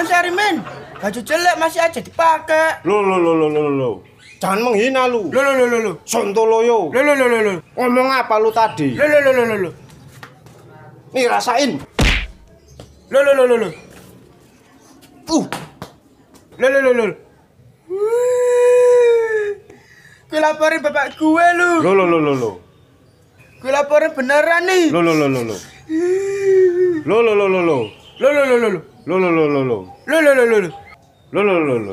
Ente Arimin, baju jelek masih aja dipakai. Lo lo lo lo lo lo. Jangan menghina lu. Lo lo lo lo lo. Sontoloyo. Lo lo lo lo lo. Ngomong apa lu tadi? Lo lo lo lo lo lo. Nih rasain. Lo lo lo lo lo. Uh. Lo lo lo lo. Gue laporin bapak gue lu. Lo lo lo lo lo. Gue laporin beneran nih. Lo lo lo lo lo. Lo lo lo lo lo. lo lo lo lo lo lo lo lo lo lo lo lo